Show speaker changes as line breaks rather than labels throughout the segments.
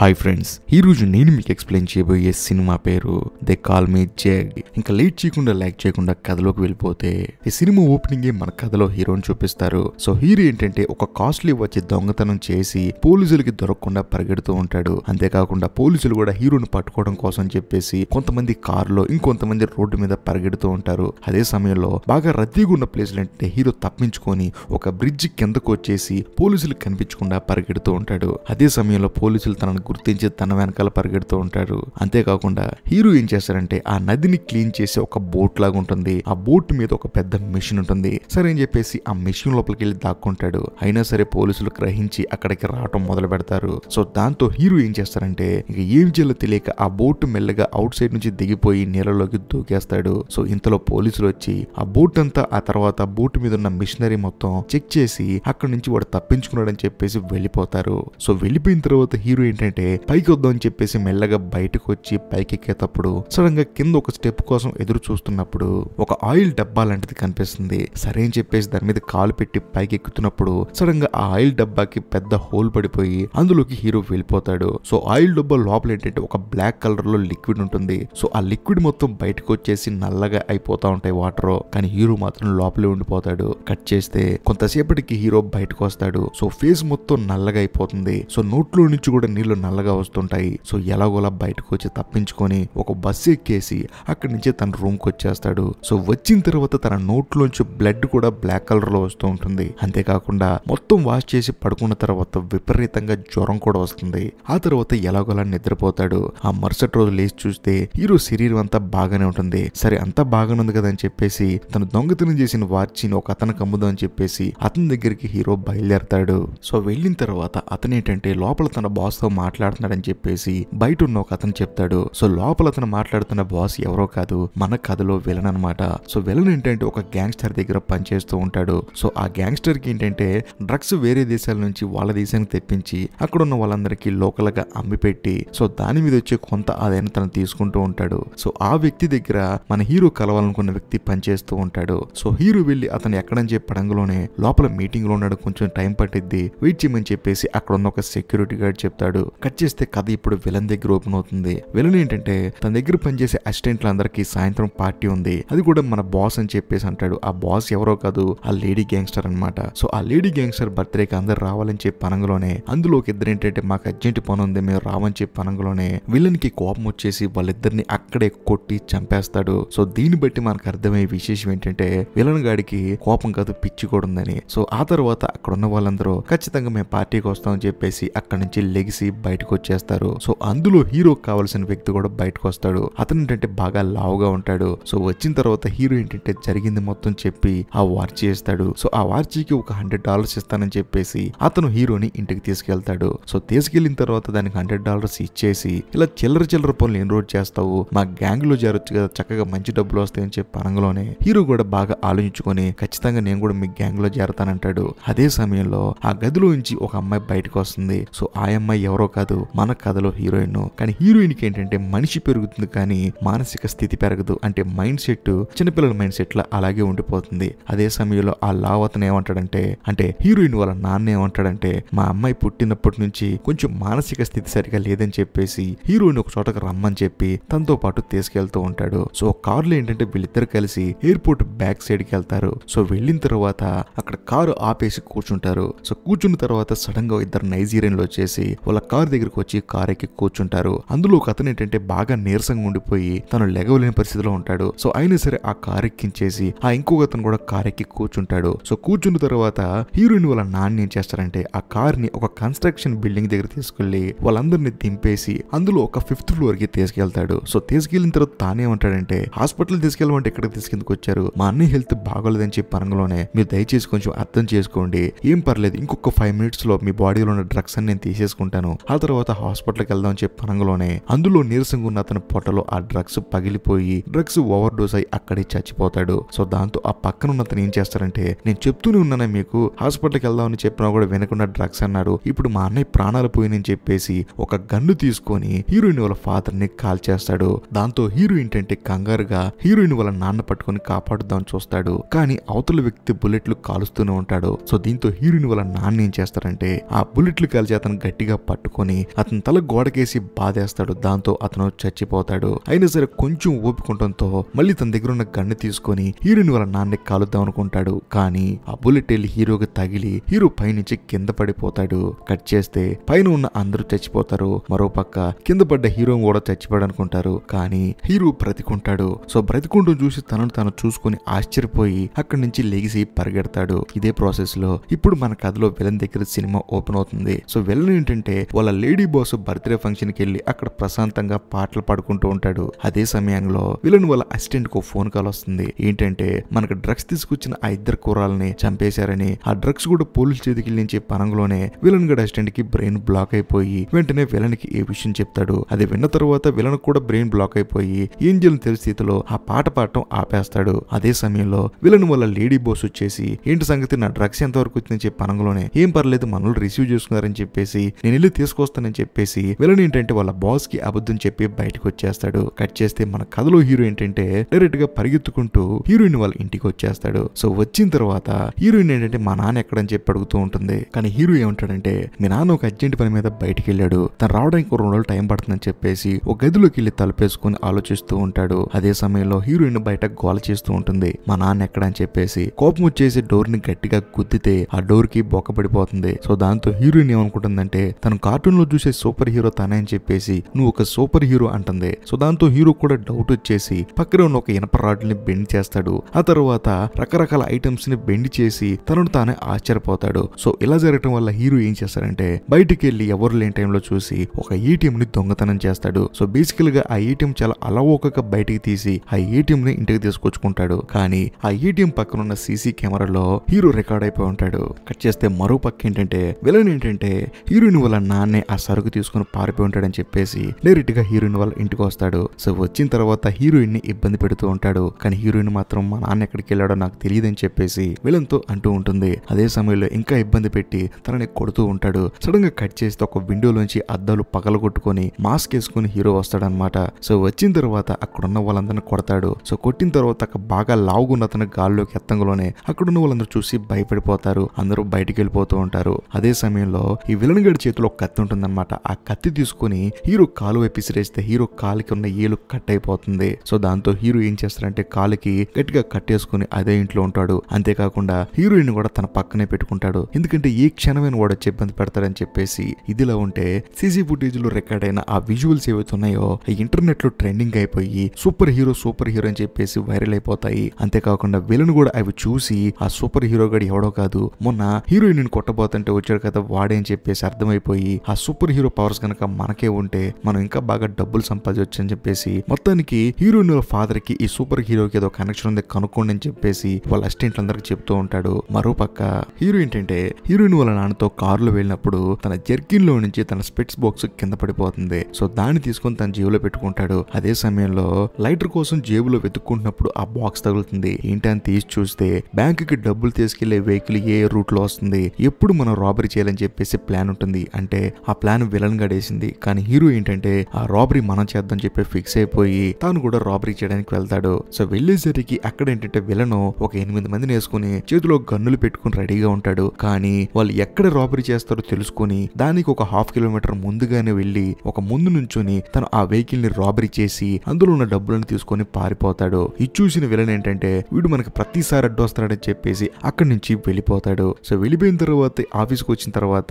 hi friends ఈ రోజు నేను మీకు ఎక్స్ప్లెయిన్ చేయబోయే సినిమా పేరు దే కాల్ మీ జగ్ ఇంకా లేట్ చేయకుండా లైక్ చేయకుండా కథలోకి వెళ్ళిపోతే ఈ సినిమా ఓపెనింగ్ మన కథలో హీరోని చూపిస్తారు సో హీరో ఏంటంటే ఒక కాస్ట్లీ వచ్చి దొంగతనం చేసి పోలీసులకి దొరకకుండా పరిగెడుతూ ఉంటాడు అంతేకాకుండా పోలీసులు కూడా హీరోని పట్టుకోవడం కోసం చెప్పేసి కొంతమంది కారులో ఇంకొంతమంది రోడ్డు మీద పరిగెడుతూ ఉంటారు అదే సమయంలో బాగా రద్దీగా ఉన్న ప్లేస్లు ఏంటంటే హీరో తప్పించుకొని ఒక బ్రిడ్జ్ కిందకు వచ్చేసి పోలీసులు కనిపించకుండా పరిగెడుతూ ఉంటాడు అదే సమయంలో పోలీసులు తనను గుర్తించి తన వెనకాల పరిగెడుతూ ఉంటాడు అంతేకాకుండా హీరో ఏం చేస్తారంటే ఆ నదిని క్లీన్ చేసే ఒక బోట్ లాగా ఉంటుంది ఆ బోట్ మీద ఒక పెద్ద మిషన్ ఉంటుంది సరే అని చెప్పేసి ఆ మిషన్ లోపలికి వెళ్ళి దాక్కుంటాడు అయినా సరే పోలీసులు గ్రహించి అక్కడికి రావటం మొదలు పెడతారు సో దాంతో హీరో ఏం చేస్తారంటే ఇక ఏం చేయాలో తెలియక ఆ బోట్ మెల్లగా అవుట్ సైడ్ నుంచి దిగిపోయి నీళ్ళలోకి దూకేస్తాడు సో ఇంతలో పోలీసులు వచ్చి ఆ బోట్ అంతా ఆ తర్వాత బోట్ మీద ఉన్న మిషనరీ మొత్తం చెక్ చేసి అక్కడ నుంచి వాడు తప్పించుకున్నాడని చెప్పేసి వెళ్ళిపోతారు సో వెళ్ళిపోయిన తర్వాత హీరో ఏంటంటే ఏంటంటే పైకి వద్దామని చెప్పేసి మెల్లగా బయటకు వచ్చి ఎక్కేటప్పుడు సడన్ గా కింద ఒక స్టెప్ కోసం ఎదురు చూస్తున్నప్పుడు ఒక ఆయిల్ డబ్బా లాంటిది కనిపిస్తుంది సరే అని చెప్పేసి దాని మీద కాలు పెట్టి పైకి ఎక్కుతున్నప్పుడు సడన్ గా ఆ ఆయిల్ డబ్బాకి పెద్ద హోల్ పడిపోయి అందులోకి హీరో వెళ్ళిపోతాడు సో ఆయిల్ డబ్బా లోపల ఏంటంటే ఒక బ్లాక్ కలర్ లో లిక్విడ్ ఉంటుంది సో ఆ లిక్విడ్ మొత్తం బయటకు వచ్చేసి నల్లగా అయిపోతా ఉంటాయి వాటర్ కానీ హీరో మాత్రం లోపలే ఉండిపోతాడు కట్ చేస్తే కొంతసేపటికి హీరో బయటకు వస్తాడు సో ఫేస్ మొత్తం నల్లగా అయిపోతుంది సో నోట్లో నుంచి కూడా నీళ్లు కళ్ళు నల్లగా వస్తుంటాయి సో ఎలాగోలా బయటకు వచ్చి తప్పించుకొని ఒక బస్సు ఎక్కేసి అక్కడి నుంచి తన రూమ్కి వచ్చేస్తాడు సో వచ్చిన తర్వాత తన నోట్లోంచి బ్లడ్ కూడా బ్లాక్ కలర్ లో వస్తూ ఉంటుంది అంతేకాకుండా మొత్తం వాష్ చేసి పడుకున్న తర్వాత విపరీతంగా జ్వరం కూడా వస్తుంది ఆ తర్వాత ఎలాగోలా నిద్రపోతాడు ఆ మరుసటి రోజు లేచి చూస్తే హీరో శరీరం అంతా బాగానే ఉంటుంది సరే అంతా బాగానే కదా అని చెప్పేసి తన దొంగతనం చేసిన వాచ్ ఒక అతనికి అని చెప్పేసి అతని దగ్గరికి హీరో బయలుదేరతాడు సో వెళ్ళిన తర్వాత అతనేంటంటే లోపల తన బాస్తో మా మాట్లాడుతున్నాడని చెప్పేసి బయట ఉన్న ఒక అతను చెప్తాడు సో లోపల అతను మాట్లాడుతున్న బాస్ ఎవరో కాదు మన కథలో విలన్ అనమాట సో విలన్ ఏంటంటే ఒక గ్యాంగ్స్టర్ దగ్గర పనిచేస్తూ ఉంటాడు సో ఆ గ్యాంగ్స్టర్ కి ఏంటంటే డ్రగ్స్ వేరే దేశాల నుంచి వాళ్ళ దేశానికి తెప్పించి అక్కడ ఉన్న వాళ్ళందరికీ లోకల్ గా అమ్మి పెట్టి సో దాని మీద వచ్చే కొంత ఆదాయం తను తీసుకుంటూ ఉంటాడు సో ఆ వ్యక్తి దగ్గర మన హీరో కలవాలనుకున్న వ్యక్తి పనిచేస్తూ ఉంటాడు సో హీరో వెళ్ళి అతను ఎక్కడని చెప్పడంలోనే లోపల మీటింగ్ లో ఉన్నాడు కొంచెం టైం పట్టిద్ది వెయిట్ చేయమని చెప్పేసి అక్కడ ఉన్న ఒక సెక్యూరిటీ గార్డ్ చెప్తాడు కట్ చేస్తే కథ ఇప్పుడు విలన్ దగ్గర ఓపెన్ అవుతుంది విలన్ ఏంటంటే తన దగ్గర పనిచేసే అసిస్టెంట్లందరికీ సాయంత్రం పార్టీ ఉంది అది కూడా మన బాస్ అని చెప్పేసి అంటాడు ఆ బాస్ ఎవరో కాదు ఆ లేడీ గ్యాంగ్స్టర్ అనమాట సో ఆ లేడీ గ్యాంగ్స్టర్ బర్త్డేకి అందరు రావాలని చెప్పి పనంగలోనే ఒక ఇద్దరు ఏంటంటే మాకు అర్జెంట్ పని ఉంది మేము రావని చెప్పి పనంగలోనే విలన్ కి కోపం వచ్చేసి వాళ్ళిద్దరిని అక్కడే కొట్టి చంపేస్తాడు సో దీన్ని బట్టి మనకు అర్థమయ్యే విశేషం ఏంటంటే విలన్ గాడికి కోపం కాదు పిచ్చి కూడా ఉందని సో ఆ తర్వాత అక్కడ ఉన్న వాళ్ళందరూ ఖచ్చితంగా మేము పార్టీకి వస్తామని చెప్పేసి అక్కడ నుంచి లెగిసి బయటకు వచ్చేస్తారు సో అందులో హీరో కావాల్సిన వ్యక్తి కూడా బయటకు వస్తాడు అతను ఏంటంటే బాగా లావుగా ఉంటాడు సో వచ్చిన తర్వాత హీరో ఏంటంటే జరిగింది మొత్తం చెప్పి ఆ వార్చి వేస్తాడు సో ఆ వార్చికి ఒక హండ్రెడ్ డాలర్స్ ఇస్తానని చెప్పేసి అతను హీరోని ఇంటికి తీసుకెళ్తాడు సో తీసుకెళ్లిన తర్వాత దానికి హండ్రెడ్ డాలర్స్ ఇచ్చేసి ఇలా చిల్లర చిల్లర పనులు ఎన్ని రోజు చేస్తావు మా గ్యాంగ్ లో చేరొచ్చు కదా చక్కగా మంచి డబ్బులు వస్తాయని చెప్పి అనగలోనే హీరో కూడా బాగా ఆలోచించుకొని ఖచ్చితంగా నేను కూడా మీ గ్యాంగ్ లో చేరతానంటాడు అదే సమయంలో ఆ గదిలో నుంచి ఒక అమ్మాయి బయటకు వస్తుంది సో ఆ అమ్మాయి ఎవరో కాదు మన కథలో హీరోయిన్ కానీ హీరోయిన్ కి ఏంటంటే మనిషి పెరుగుతుంది కానీ మానసిక స్థితి పెరగదు అంటే మైండ్ సెట్ చిన్నపిల్లల మైండ్ సెట్ లో అలాగే ఉండిపోతుంది అదే సమయంలో ఆ లావ్ అతను ఏమంటాడంటే అంటే హీరోయిన్ వాళ్ళ నాన్న ఏమంటాడంటే మా అమ్మాయి పుట్టినప్పటి నుంచి కొంచెం మానసిక స్థితి సరిగా లేదని చెప్పేసి హీరోయిన్ ఒక చోటకు రమ్మని చెప్పి తనతో పాటు తీసుకెళ్తూ ఉంటాడు సో లో ఏంటంటే వీళ్ళిద్దరు కలిసి ఎయిర్పోర్ట్ బ్యాక్ సైడ్ కి వెళ్తారు సో వెళ్ళిన తర్వాత అక్కడ కారు ఆపేసి కూర్చుంటారు సో కూర్చున్న తర్వాత సడన్ గా ఇద్దరు నైజీరియన్ లో వచ్చేసి వాళ్ళ కారు కార్ దగ్గరకు వచ్చి కార్ ఎక్కి కూర్చుంటారు అందులో ఒక అతను ఏంటంటే బాగా నీరసంగా ఉండిపోయి తను లెగవలేని పరిస్థితిలో ఉంటాడు సో అయినా సరే ఆ కార్ ఎక్కించేసి ఆ ఇంకొక అతను కూడా కార్ ఎక్కి కూర్చుంటాడు సో కూర్చున్న తర్వాత హీరోయిన్ వాళ్ళ నాన్న ఏం చేస్తారంటే ఆ కార్ ని ఒక కన్స్ట్రక్షన్ బిల్డింగ్ దగ్గర తీసుకెళ్లి వాళ్ళందరినీ దింపేసి అందులో ఒక ఫిఫ్త్ ఫ్లోర్ కి తీసుకెళ్తాడు సో తీసుకెళ్లిన తర్వాత తానేమంటాడంటే హాస్పిటల్ తీసుకెళ్ళమంటే ఎక్కడికి తీసుకెందుకు వచ్చారు మా అన్ని హెల్త్ బాగోలేదని చెప్పి అనగలోనే మీరు దయచేసి కొంచెం అర్థం చేసుకోండి ఏం పర్లేదు ఇంకొక ఫైవ్ మినిట్స్ లో మీ బాడీలో ఉన్న డ్రగ్స్ అని నేను తీసేసుకుంటాను ఆ తర్వాత హాస్పిటల్కి చెప్పి చెప్పనంగలోనే అందులో నీరసంగా ఉన్న అతని పొట్టలో ఆ డ్రగ్స్ పగిలిపోయి డ్రగ్స్ ఓవర్ డోస్ అయి అక్కడే చచ్చిపోతాడు సో దాంతో ఆ పక్కన ఉన్న అతను ఏం చేస్తారంటే నేను చెప్తూనే ఉన్నానే మీకు హాస్పిటల్కి వెళ్దామని చెప్పినా కూడా వినకుండా డ్రగ్స్ అన్నాడు ఇప్పుడు మా అన్నయ్య ప్రాణాలు పోయినని చెప్పేసి ఒక గన్ను తీసుకొని హీరోయిన్ వాళ్ళ ఫాదర్ ని కాల్ చేస్తాడు దాంతో హీరోయిన్ ఏంటంటే కంగారుగా హీరోయిన్ వాళ్ళ నాన్న పట్టుకొని కాపాడుదాం చూస్తాడు కానీ అవతల వ్యక్తి బుల్లెట్లు కాలుస్తూనే ఉంటాడు సో దీంతో హీరోయిన్ వాళ్ళ నాన్న ఏం చేస్తారంటే ఆ బుల్లెట్లు కాల్చి అతను గట్టిగా పట్టుకొని పట్టుకుని అతని తల గోడకేసి బాధేస్తాడు దాంతో అతను చచ్చిపోతాడు అయినా సరే కొంచెం ఊపుకుంటంతో మళ్ళీ తన దగ్గర ఉన్న గన్ను తీసుకుని హీరోని వాళ్ళ నాన్నకి కాలుద్దాం అనుకుంటాడు కానీ ఆ బుల్లెట్ వెళ్ళి హీరోకి తగిలి హీరో పైనుంచి కింద పడిపోతాడు కట్ చేస్తే పైన ఉన్న అందరూ చచ్చిపోతారు మరోపక్క కింద పడ్డ హీరో కూడా చచ్చిపోయాడు అనుకుంటారు కానీ హీరో బ్రతికుంటాడు సో బ్రతికుంటూ చూసి తనను తను చూసుకుని ఆశ్చర్యపోయి అక్కడి నుంచి లెగిసి పరిగెడతాడు ఇదే ప్రాసెస్ లో ఇప్పుడు మన కథలో విలన్ దగ్గర సినిమా ఓపెన్ అవుతుంది సో విలన్ ఏంటంటే వాళ్ళ వాళ్ళ లేడీ బాస్ బర్త్డే ఫంక్షన్ కి వెళ్ళి అక్కడ ప్రశాంతంగా పాటలు పాడుకుంటూ ఉంటాడు అదే సమయంలో విలన్ వాళ్ళ అసిస్టెంట్ కు ఫోన్ కాల్ వస్తుంది ఏంటంటే మనకు డ్రగ్స్ తీసుకొచ్చిన ఆ ఇద్దరు కూరాలని చంపేశారని ఆ డ్రగ్స్ కూడా పోలీసు చేతికి వెళ్ళించే పనంలోనే విలన్ కూడా అసిస్టెంట్ కి బ్రెయిన్ బ్లాక్ అయిపోయి వెంటనే విలన్ కి ఏ విషయం చెప్తాడు అది విన్న తర్వాత విలన్ కూడా బ్రెయిన్ బ్లాక్ అయిపోయి ఏంజల్ తెలిసి స్థితిలో ఆ పాట పాడటం ఆపేస్తాడు అదే సమయంలో విలన్ వాళ్ళ లేడీ బాస్ వచ్చేసి ఏంటి సంగతి నా డ్రగ్స్ ఎంతవరకు వరకు వచ్చిందని చెప్పి పనంలోనే ఏం పర్లేదు మనల్ని రిసీవ్ చేసుకున్నారని చెప్పేసి నేను వెళ్ళి తీసుకు తీసుకొస్తానని చెప్పేసి విలన్ ఏంటంటే వాళ్ళ బాస్ కి అబద్ధం చెప్పి బయటకు వచ్చేస్తాడు కట్ చేస్తే మన కథలో హీరో ఏంటంటే డైరెక్ట్ గా పరిగెత్తుకుంటూ హీరోయిన్ వాళ్ళ ఇంటికి వచ్చేస్తాడు సో వచ్చిన తర్వాత హీరోయిన్ ఏంటంటే మా నాన్న ఎక్కడని చెప్పి అడుగుతూ ఉంటుంది కానీ హీరో ఏమంటాడంటే మీ నాన్న ఒక అర్జెంట్ పని మీద బయటకు వెళ్ళాడు తను రావడానికి రెండు రోజులు టైం పడుతుందని చెప్పేసి ఒక గదిలోకి వెళ్ళి తలపేసుకుని ఆలోచిస్తూ ఉంటాడు అదే సమయంలో హీరోయిన్ బయట గోల చేస్తూ ఉంటుంది మా నాన్న ఎక్కడ అని చెప్పేసి కోపం వచ్చేసి డోర్ ని గట్టిగా గుద్దితే ఆ డోర్ కి బొక్క పడిపోతుంది సో దాంతో హీరోయిన్ ఏమనుకుంటుందంటే తను కార్ కార్టూన్లో చూసే సూపర్ హీరో తనే అని చెప్పేసి నువ్వు ఒక సూపర్ హీరో అంటుంది సో దాంతో హీరో కూడా డౌట్ వచ్చేసి పక్కన ఉన్న ఒక ఇనప రాడ్ని బెండ్ చేస్తాడు ఆ తర్వాత రకరకాల ఐటమ్స్ ని బెండ్ చేసి తనను తానే ఆశ్చర్యపోతాడు సో ఇలా జరగటం వల్ల హీరో ఏం చేస్తారంటే బయటికి వెళ్ళి ఎవరు లేని టైంలో చూసి ఒక ఏటీఎం ని దొంగతనం చేస్తాడు సో బేసికల్ గా ఆ ఏటీఎం చాలా అలవోకగా బయటికి తీసి ఆ ఏటీఎం ని ఇంటికి తీసుకొచ్చుకుంటాడు కానీ ఆ ఏటీఎం పక్కన ఉన్న సీసీ కెమెరాలో హీరో రికార్డ్ అయిపోయి ఉంటాడు కట్ చేస్తే మరో పక్క ఏంటంటే విలన్ ఏంటంటే హీరోయిన్ వాళ్ళ నాన్న వెంటనే ఆ సరుకు తీసుకుని పారిపోయి ఉంటాడని చెప్పేసి డైరెక్ట్ గా హీరోయిన్ వాళ్ళ ఇంటికి వస్తాడు సో వచ్చిన తర్వాత హీరోయిన్ ని ఇబ్బంది పెడుతూ ఉంటాడు కానీ హీరోయిన్ మాత్రం మా నాన్న ఎక్కడికి వెళ్ళాడో నాకు అని చెప్పేసి విలన్తో అంటూ ఉంటుంది అదే సమయంలో ఇంకా ఇబ్బంది పెట్టి తనని కొడుతూ ఉంటాడు సడన్ గా కట్ చేస్తే ఒక విండోలోంచి అద్దాలు పగల కొట్టుకుని మాస్క్ వేసుకుని హీరో వస్తాడనమాట సో వచ్చిన తర్వాత అక్కడున్న వాళ్ళందరిని కొడతాడు సో కొట్టిన తర్వాత బాగా లావుగున్న అతను గాల్లోకి ఎత్తంగలోనే అక్కడున్న వాళ్ళందరూ చూసి భయపడిపోతారు అందరూ బయటకు వెళ్ళిపోతూ ఉంటారు అదే సమయంలో ఈ విలన్ గడి చేతిలో కత్తి ఉంటుందన్నమాట ఆ కత్తి తీసుకుని హీరో కాలు వైపు విసిరేస్తే హీరో కాలుకి ఉన్న ఏలు కట్ అయిపోతుంది సో దాంతో హీరో ఏం చేస్తారంటే కాలుకి గట్టిగా కట్టేసుకుని అదే ఇంట్లో ఉంటాడు అంతేకాకుండా హీరోయిన్ కూడా తన పక్కనే పెట్టుకుంటాడు ఎందుకంటే ఏ క్షణమైన వాడు ఇబ్బంది పెడతాడని చెప్పేసి ఇదిలా ఉంటే సీసీ ఫుటేజ్ లో రికార్డ్ అయిన ఆ విజువల్స్ ఏవైతున్నాయో ఇంటర్నెట్ లో ట్రెండింగ్ అయిపోయి సూపర్ హీరో సూపర్ హీరో అని చెప్పేసి వైరల్ అయిపోతాయి అంతేకాకుండా విలన్ కూడా అవి చూసి ఆ సూపర్ హీరో గడి ఎవడో కాదు మొన్న హీరోయిన్ కొట్టబోతుంటే వచ్చాడు కదా వాడే అని చెప్పేసి అర్థమైపోయి ఆ సూపర్ హీరో పవర్స్ కనుక మనకే ఉంటే మనం ఇంకా బాగా డబ్బులు సంపాదించవచ్చు అని చెప్పేసి మొత్తానికి హీరోయిన్ ఫాదర్ కి ఈ సూపర్ హీరోకి ఏదో కనెక్షన్ ఉంది కనుక్కోండి అని చెప్పేసి వాళ్ళ అసిస్టెంట్లు అందరికి చెప్తూ ఉంటాడు మరోపక్క హీరో ఏంటంటే హీరోయిన్ వాళ్ళ నాన్నతో కారులో వెళ్ళినప్పుడు తన జర్కిన్ లో నుంచి తన స్పెట్స్ బాక్స్ కింద పడిపోతుంది సో దాన్ని తీసుకొని తన జేబులో పెట్టుకుంటాడు అదే సమయంలో లైటర్ కోసం జేబులో వెతుక్కుంటున్నప్పుడు ఆ బాక్స్ తగులుతుంది ఏంటి అని తీసి చూస్తే బ్యాంకు కి డబ్బులు తీసుకెళ్లే వెహికల్ ఏ రూట్ లో వస్తుంది ఎప్పుడు మనం రాబరీ చేయాలని చెప్పేసి ప్లాన్ ఉంటుంది అంటే ఆ ప్లాన్ విలన్ గడేసింది కానీ హీరో ఏంటంటే ఆ రాబరీ మనం చేద్దాం చెప్పి ఫిక్స్ అయిపోయి తాను కూడా రాబరీ చేయడానికి వెళ్తాడు సో వెళ్ళేసరికి అక్కడ ఏంటంటే విలన్ ఒక ఎనిమిది మందిని వేసుకుని చేతిలో గన్నులు పెట్టుకుని రెడీగా ఉంటాడు కానీ వాళ్ళు ఎక్కడ రాబరీ చేస్తారో తెలుసుకుని దానికి ఒక హాఫ్ కిలోమీటర్ ముందుగానే వెళ్లి ఒక ముందు నుంచుని తను ఆ వెహికల్ ని రాబరీ చేసి అందులో ఉన్న డబ్బులను తీసుకొని పారిపోతాడు ఇది చూసిన విలన్ ఏంటంటే వీడు మనకి ప్రతిసారి అడ్డొస్తాడని చెప్పేసి అక్కడి నుంచి వెళ్ళిపోతాడు సో వెళ్ళిపోయిన తర్వాత ఆఫీస్కి వచ్చిన తర్వాత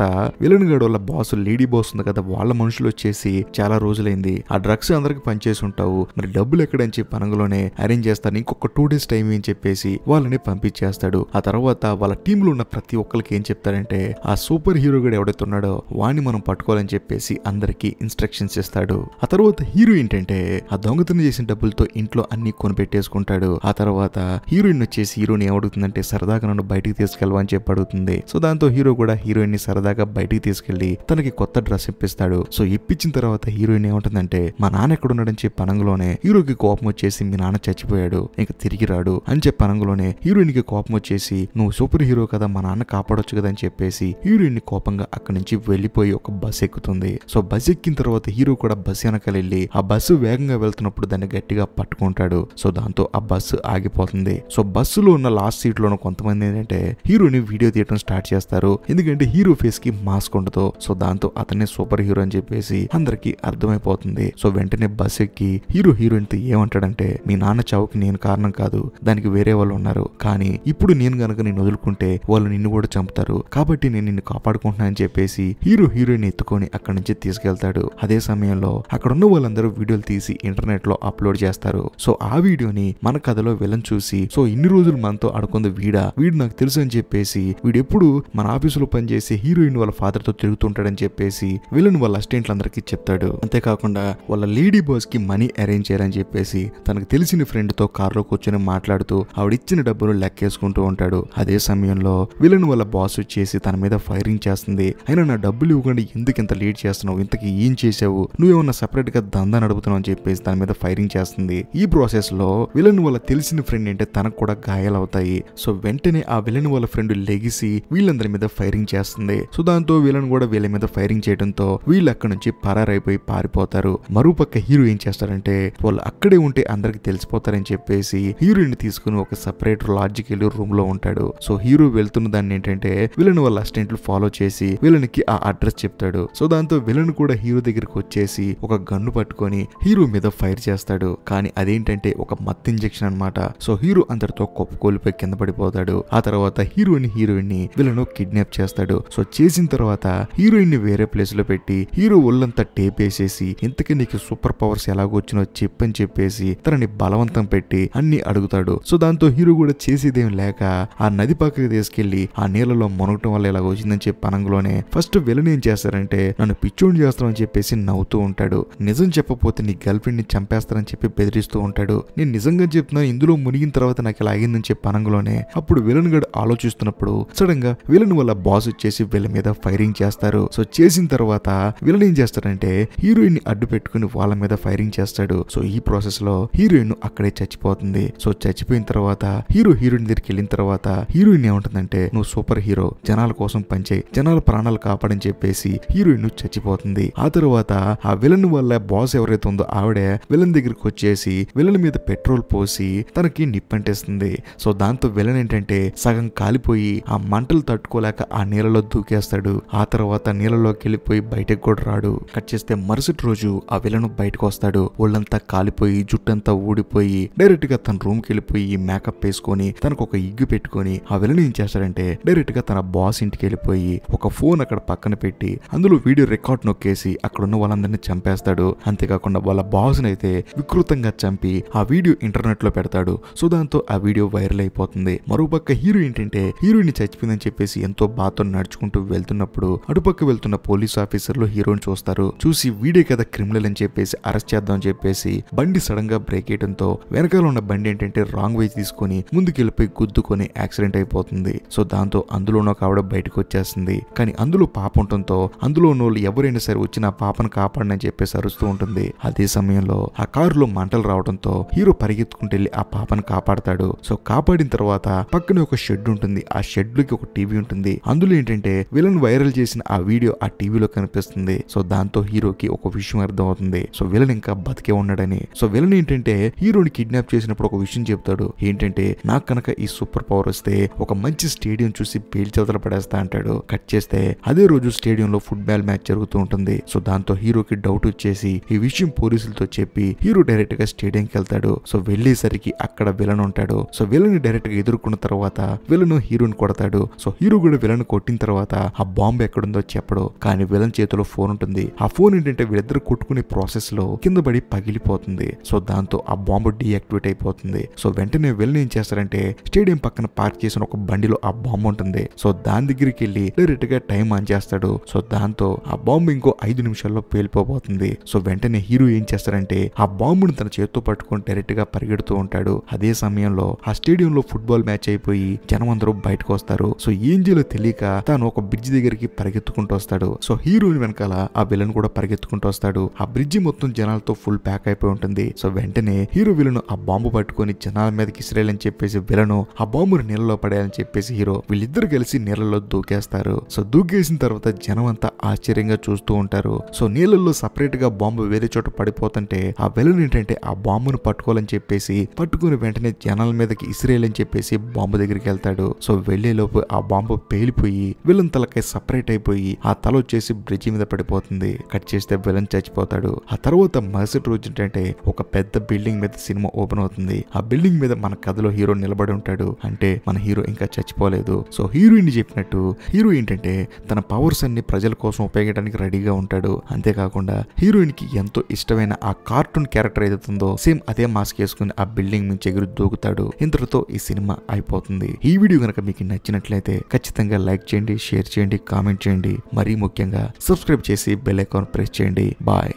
విలన్ గడు వాళ్ళ బాసులు లేడీ బాస్ ఉంది కదా వాళ్ళ మనుషులు వచ్చేసి చాలా రోజులైంది ఆ డ్రగ్స్ అందరికి పనిచేసి ఉంటావు మరి డబ్బులు ఎక్కడని చెప్పి పనంగలోనే అరేంజ్ చేస్తాను ఇంకొక టూ డేస్ టైం అని చెప్పేసి వాళ్ళని పంపించేస్తాడు ఆ తర్వాత వాళ్ళ లో ఉన్న ప్రతి ఒక్కరికి ఏం చెప్తారంటే ఆ సూపర్ హీరో గడు ఎవడైతే ఉన్నాడో వాణ్ణి మనం పట్టుకోవాలని చెప్పేసి అందరికి ఇన్స్ట్రక్షన్స్ ఇస్తాడు ఆ తర్వాత హీరో ఏంటంటే ఆ దొంగతనం చేసిన డబ్బులతో ఇంట్లో అన్ని కొనిపెట్టేసుకుంటాడు ఆ తర్వాత హీరోయిన్ వచ్చేసి హీరోని ఏమడుగుతుందంటే సరదాగా నన్ను బయటికి తీసుకెళ్ళవని చెప్పి అడుగుతుంది సో దాంతో హీరో కూడా హీరోయిన్ ని సరదాగా బయటికి తీసుకెళ్లి తనకి అందరికి కొత్త డ్రెస్ ఇప్పిస్తాడు సో ఇప్పించిన తర్వాత హీరోయిన్ ఏమంటుందంటే మా నాన్న ఎక్కడున్నాడని చెప్పి పనంగులోనే హీరోకి కోపం వచ్చేసి మీ నాన్న చచ్చిపోయాడు ఇంకా తిరిగి రాడు అని చెప్పి పనంగులోనే హీరోయిన్ కి కోపం వచ్చేసి నువ్వు సూపర్ హీరో కదా మా నాన్న కాపాడొచ్చు కదా అని చెప్పేసి హీరోయిన్ కోపంగా అక్కడి నుంచి వెళ్ళిపోయి ఒక బస్ ఎక్కుతుంది సో బస్ ఎక్కిన తర్వాత హీరో కూడా బస్ వెనకాల ఆ బస్సు వేగంగా వెళ్తున్నప్పుడు దాన్ని గట్టిగా పట్టుకుంటాడు సో దాంతో ఆ బస్సు ఆగిపోతుంది సో బస్సులో ఉన్న లాస్ట్ సీట్ లోన కొంతమంది ఏంటంటే హీరోని వీడియో తీయడం స్టార్ట్ చేస్తారు ఎందుకంటే హీరో ఫేస్ కి మాస్క్ ఉండదు సో దాంతో దాంతో అతనే సూపర్ హీరో అని చెప్పేసి అందరికి అర్థమైపోతుంది సో వెంటనే బస్ ఎక్కి హీరో హీరోయిన్ తో ఏమంటాడంటే మీ నాన్న చావుకి నేను కారణం కాదు దానికి వేరే వాళ్ళు ఉన్నారు కానీ ఇప్పుడు నేను గనక నేను వదులుకుంటే వాళ్ళు నిన్ను కూడా చంపుతారు కాబట్టి నేను నిన్ను కాపాడుకుంటున్నానని చెప్పేసి హీరో హీరోయిన్ ఎత్తుకొని అక్కడి నుంచి తీసుకెళ్తాడు అదే సమయంలో అక్కడ ఉన్న వాళ్ళందరూ వీడియోలు తీసి ఇంటర్నెట్ లో అప్లోడ్ చేస్తారు సో ఆ వీడియోని మన కథలో విలన్ చూసి సో ఇన్ని రోజులు మనతో ఆడుకుంది వీడా వీడు నాకు తెలుసు అని చెప్పేసి వీడెప్పుడు మన ఆఫీసులో పనిచేసే హీరోయిన్ వాళ్ళ ఫాదర్ తో తిరుగుతుంటాడని చెప్పేసి విలన్ వాళ్ళ అసిస్టెంట్లందరికీ చెప్తాడు అంతేకాకుండా వాళ్ళ లేడీ బాస్ కి మనీ అరేంజ్ చేయాలని చెప్పేసి తనకు తెలిసిన ఫ్రెండ్ తో కారులో కూర్చొని మాట్లాడుతూ ఆవిడిచ్చిన డబ్బులు లెక్కేసుకుంటూ ఉంటాడు అదే సమయంలో విలన్ వాళ్ళ బాస్ వచ్చేసి తన మీద ఫైరింగ్ చేస్తుంది అయినా నా డబ్బులు ఇవ్వకుండా ఎందుకు ఇంత లేట్ చేస్తున్నావు ఇంతకి ఏం చేసావు నువ్వేమన్నా సెపరేట్ గా దందా నడుపుతున్నావు అని చెప్పేసి తన మీద ఫైరింగ్ చేస్తుంది ఈ ప్రాసెస్ లో విలన్ వాళ్ళ తెలిసిన ఫ్రెండ్ అంటే తనకు కూడా గాయాలవుతాయి సో వెంటనే ఆ విలన్ వాళ్ళ ఫ్రెండ్ లెగిసి వీళ్ళందరి మీద ఫైరింగ్ చేస్తుంది సో దాంతో విలన్ కూడా వీళ్ళ మీద ఫైరింగ్ చేయడంతో వీళ్ళు అక్కడ నుంచి పరారైపోయి పారిపోతారు మరోపక్క హీరో ఏం చేస్తారంటే వాళ్ళు అక్కడే ఉంటే అందరికి తెలిసిపోతారని చెప్పేసి హీరోయిన్ తీసుకుని ఒక సపరేట్ కి వెళ్ళి రూమ్ లో ఉంటాడు సో హీరో వెళ్తున్న దాన్ని ఏంటంటే విలన్ వాళ్ళ లు ఫాలో చేసి విలన్కి ఆ అడ్రస్ చెప్తాడు సో దాంతో విలన్ కూడా హీరో దగ్గరికి వచ్చేసి ఒక గన్ను పట్టుకొని హీరో మీద ఫైర్ చేస్తాడు కానీ అదేంటంటే ఒక మత్ ఇంజెక్షన్ అనమాట సో హీరో అందరితో కొప్పుకోలిపోయి కింద పడిపోతాడు ఆ తర్వాత హీరోయిన్ హీరోయిన్ ని విలను కిడ్నాప్ చేస్తాడు సో చేసిన తర్వాత హీరోయిన్ ని వేరే ప్లేస్ లో పెట్టి హీరో ఒళ్ళంతా టేప్ వేసేసి ఇంతకీ నీకు సూపర్ పవర్స్ ఎలాగొచ్చినో చెప్పని చెప్పేసి తనని బలవంతం పెట్టి అన్ని అడుగుతాడు సో దాంతో హీరో కూడా చేసేదేం లేక ఆ నది పక్కకి తీసుకెళ్లి ఆ నీళ్ళలో మునగటం వల్ల ఇలా వచ్చిందని చెప్పి అనంగలోనే ఫస్ట్ విలన్ ఏం చేస్తారంటే నన్ను పిచ్చోని చేస్తానని చెప్పేసి నవ్వుతూ ఉంటాడు నిజం చెప్పపోతే నీ గర్ల్ ఫ్రెండ్ ని చంపేస్తారని చెప్పి బెదిరిస్తూ ఉంటాడు నేను నిజంగా చెప్తున్నా ఇందులో మునిగిన తర్వాత నాకు ఇలా అయిందని చెప్పి అనంగలోనే అప్పుడు విలన్ గడు ఆలోచిస్తున్నప్పుడు సడన్ గా విలన్ వల్ల బాస్ వచ్చేసి వీళ్ళ మీద ఫైరింగ్ చేస్తారు సో చేసిన తర్వాత వీళ్ళని ఏం చేస్తాడంటే హీరోయిన్ ని అడ్డు పెట్టుకుని వాళ్ళ మీద ఫైరింగ్ చేస్తాడు సో ఈ ప్రాసెస్ లో హీరోయిన్ అక్కడే చచ్చిపోతుంది సో చచ్చిపోయిన తర్వాత హీరో హీరోయిన్ దగ్గరికి వెళ్ళిన తర్వాత హీరోయిన్ ఏమంటుందంటే నువ్వు సూపర్ హీరో జనాల కోసం పంచే జనాల ప్రాణాలు కాపాడని చెప్పేసి హీరోయిన్ చచ్చిపోతుంది ఆ తర్వాత ఆ విలన్ వల్ల బాస్ ఎవరైతే ఉందో ఆవిడ విలన్ దగ్గరికి వచ్చేసి విలన్ మీద పెట్రోల్ పోసి తనకి నిప్పంటేస్తుంది సో దాంతో విలన్ ఏంటంటే సగం కాలిపోయి ఆ మంటలు తట్టుకోలేక ఆ నీళ్ళలో దూకేస్తాడు ఆ తర్వాత నీళ్ళలో గోడంలోకి వెళ్ళిపోయి బయటకు కూడా రాడు కట్ చేస్తే మరుసటి రోజు ఆ విలను బయటకు వస్తాడు ఒళ్ళంతా కాలిపోయి జుట్టంతా ఊడిపోయి డైరెక్ట్ గా తన రూమ్ కి వెళ్ళిపోయి మేకప్ వేసుకొని తనకు ఒక ఇగ్గు పెట్టుకొని ఆ విలను ఏం చేస్తాడంటే డైరెక్ట్ గా తన బాస్ ఇంటికి వెళ్ళిపోయి ఒక ఫోన్ అక్కడ పక్కన పెట్టి అందులో వీడియో రికార్డ్ నొక్కేసి అక్కడ ఉన్న వాళ్ళందరినీ చంపేస్తాడు అంతేకాకుండా వాళ్ళ బాస్ అయితే వికృతంగా చంపి ఆ వీడియో ఇంటర్నెట్ లో పెడతాడు సో దాంతో ఆ వీడియో వైరల్ అయిపోతుంది మరోపక్క హీరో ఏంటంటే హీరోయిన్ చచ్చిపోయిందని చెప్పేసి ఎంతో బాధతో నడుచుకుంటూ వెళ్తున్నప్పుడు అటుపక్క వెళ్తున్న ఉన్న పోలీస్ ఆఫీసర్లు హీరోని చూస్తారు చూసి వీడే కదా క్రిమినల్ అని చెప్పేసి అరెస్ట్ చేద్దాం చెప్పేసి బండి సడన్ గా బ్రేక్ వేయడంతో వెనకాల ఉన్న బండి ఏంటంటే రాంగ్ వే తీసుకొని ముందుకెళ్ళిపోయి గుద్దుకొని యాక్సిడెంట్ అయిపోతుంది సో దాంతో ఉన్న కావడం బయటకు వచ్చేస్తుంది కానీ అందులో పాప ఉండటంతో అందులో వాళ్ళు ఎవరైనా సరే వచ్చి నా పాపను కాపాడని చెప్పేసి అరుస్తూ ఉంటుంది అదే సమయంలో ఆ కారులో మంటలు రావడంతో హీరో పరిగెత్తుకుంటూ వెళ్ళి ఆ పాపను కాపాడతాడు సో కాపాడిన తర్వాత పక్కనే ఒక షెడ్ ఉంటుంది ఆ షెడ్ లోకి ఒక టీవీ ఉంటుంది అందులో ఏంటంటే విలన్ వైరల్ చేసిన ఆ వీడియో ఆ టీవీలో కనిపిస్తుంది సో దాంతో హీరోకి ఒక విషయం అర్థం అవుతుంది సో విలన్ ఇంకా బతికే ఉన్నాడని సో విలన్ ఏంటంటే హీరోని కిడ్నాప్ చేసినప్పుడు ఒక విషయం చెప్తాడు ఏంటంటే నాకు కనుక ఈ సూపర్ పవర్ వస్తే ఒక మంచి స్టేడియం చూసి పేల్చవతల పడేస్తా అంటాడు కట్ చేస్తే అదే రోజు స్టేడియం లో ఫుట్బాల్ మ్యాచ్ జరుగుతూ ఉంటుంది సో దాంతో హీరోకి డౌట్ వచ్చేసి ఈ విషయం పోలీసులతో చెప్పి హీరో డైరెక్ట్ గా స్టేడియం కి వెళ్తాడు సో వెళ్ళేసరికి అక్కడ విలన్ ఉంటాడు సో విలన్ డైరెక్ట్ గా ఎదుర్కొన్న తర్వాత విలన్ హీరోని కొడతాడు సో హీరో కూడా విలన్ కొట్టిన తర్వాత ఆ బాంబు ఎక్కడుందో చెప్పడు కానీ విలన్ చేతిలో ఫోన్ ఉంటుంది ఆ ఫోన్ ఏంటంటే వీళ్ళిద్దరు కొట్టుకునే ప్రాసెస్ లో కింద పడి పగిలిపోతుంది సో దాంతో ఆ బాంబు డీయాక్టివేట్ అయిపోతుంది సో వెంటనే విలన్ ఏం చేస్తారంటే స్టేడియం పక్కన పార్క్ చేసిన ఒక బండిలో ఆ బాంబు ఉంటుంది సో దాని దగ్గరికి వెళ్ళి డైరెక్ట్ గా టైం ఆన్ చేస్తాడు సో దాంతో ఆ బాంబు ఇంకో ఐదు నిమిషాల్లో పేలిపోబోతుంది సో వెంటనే హీరో ఏం చేస్తారంటే ఆ బాంబును తన చేతితో పట్టుకుని డైరెక్ట్ గా పరిగెడుతూ ఉంటాడు అదే సమయంలో ఆ స్టేడియం లో ఫుట్బాల్ మ్యాచ్ అయిపోయి జనం అందరూ బయటకు వస్తారు సో ఏంజిలో తెలియక తాను ఒక బ్రిడ్జ్ దగ్గరికి పరిగెత్తుకుంటూ వస్తాడు వస్తాడు సో హీరోయిన్ వెనకాల ఆ విలన్ కూడా పరిగెత్తుకుంటూ వస్తాడు ఆ బ్రిడ్జి మొత్తం జనాలతో ఫుల్ ప్యాక్ అయిపోయి ఉంటుంది సో వెంటనే హీరో విలన్ ఆ బాంబు పట్టుకొని జనాల మీదకి ఇసిరేయాలని చెప్పేసి విలను ఆ బాంబుని నీళ్ళలో పడేయాలని చెప్పేసి హీరో వీళ్ళిద్దరు కలిసి నీళ్ళలో దూకేస్తారు సో దూకేసిన తర్వాత జనం అంతా ఆశ్చర్యంగా చూస్తూ ఉంటారు సో నీళ్ళల్లో సపరేట్ గా బాంబు వేరే చోట పడిపోతుంటే ఆ విలన్ ఏంటంటే ఆ బాంబును పట్టుకోవాలని చెప్పేసి పట్టుకుని వెంటనే జనాల మీదకి ఇసిరేయాలని చెప్పేసి బాంబు దగ్గరికి వెళ్తాడు సో వెళ్లేలోపు ఆ బాంబు పేలిపోయి విలన్ తలకై సపరేట్ అయిపోయి ఆ తల వచ్చేసి బ్రిడ్జి మీద పడిపోతుంది కట్ చేస్తే విలన్ చచ్చిపోతాడు ఆ తర్వాత మరుసటి రోజు ఏంటంటే ఒక పెద్ద బిల్డింగ్ మీద సినిమా ఓపెన్ అవుతుంది ఆ బిల్డింగ్ మీద మన కథలో హీరో నిలబడి ఉంటాడు అంటే మన హీరో ఇంకా చచ్చిపోలేదు సో హీరోయిన్ చెప్పినట్టు హీరో ఏంటంటే తన పవర్స్ అన్ని ప్రజల కోసం ఉపయోగించడానికి రెడీగా ఉంటాడు అంతేకాకుండా హీరోయిన్ కి ఎంతో ఇష్టమైన ఆ కార్టూన్ క్యారెక్టర్ ఏదైతుందో సేమ్ అదే మాస్క్ వేసుకుని ఆ బిల్డింగ్ నుంచి ఎగురు దూకుతాడు ఇంతటితో ఈ సినిమా అయిపోతుంది ఈ వీడియో కనుక మీకు నచ్చినట్లయితే ఖచ్చితంగా లైక్ చేయండి షేర్ చేయండి కామెంట్ చేయండి మరి మరీ ముఖ్యంగా సబ్స్క్రైబ్ చేసి బెల్ ఐకాన్ ప్రెస్ చేయండి బాయ్